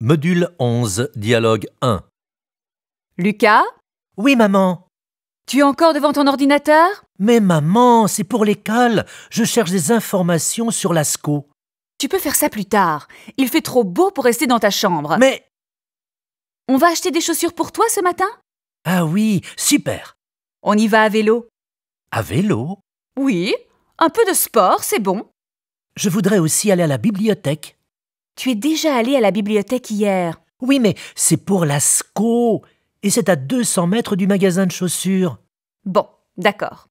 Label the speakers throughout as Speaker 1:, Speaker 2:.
Speaker 1: Module 11, dialogue 1.
Speaker 2: Lucas, Oui, maman. tu es encore devant ton ordinateur Mais maman, c'est pour l'école. Je cherche des informations sur l'ASCO.
Speaker 3: Tu peux faire ça plus tard. Il fait trop beau pour rester dans ta chambre. Mais. On va acheter des chaussures pour toi ce matin Ah oui, super. On y va à vélo. À vélo Oui, un peu de sport, c'est bon. Je voudrais aussi aller à la bibliothèque. Tu es déjà allé à la bibliothèque
Speaker 2: hier. Oui, mais c'est pour la SCO. Et c'est à 200 mètres du magasin de
Speaker 3: chaussures. Bon, d'accord.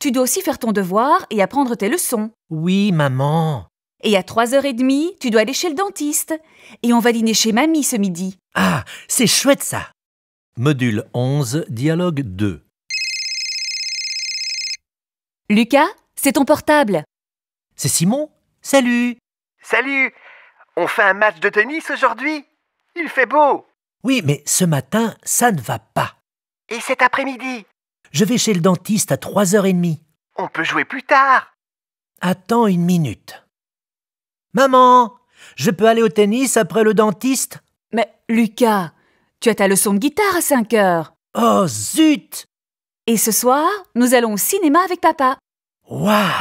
Speaker 3: Tu dois aussi faire ton devoir et apprendre tes leçons. Oui, maman. Et à 3h30, tu dois aller chez le dentiste. Et on va dîner chez mamie ce midi. Ah, c'est chouette ça.
Speaker 1: Module 11, dialogue
Speaker 2: 2.
Speaker 3: Lucas, c'est ton portable. C'est Simon Salut Salut on fait un match de tennis
Speaker 2: aujourd'hui Il fait beau Oui, mais ce matin, ça ne va pas. Et cet après-midi Je vais chez le dentiste à 3h30. On peut jouer plus tard. Attends une minute. Maman, je peux aller au tennis après le
Speaker 3: dentiste Mais Lucas, tu as ta leçon de guitare à 5 heures. Oh zut Et ce soir, nous allons au cinéma avec papa.
Speaker 2: Waouh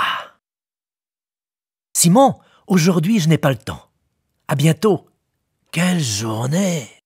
Speaker 2: Simon, aujourd'hui je n'ai pas le temps. À bientôt.
Speaker 3: Quelle journée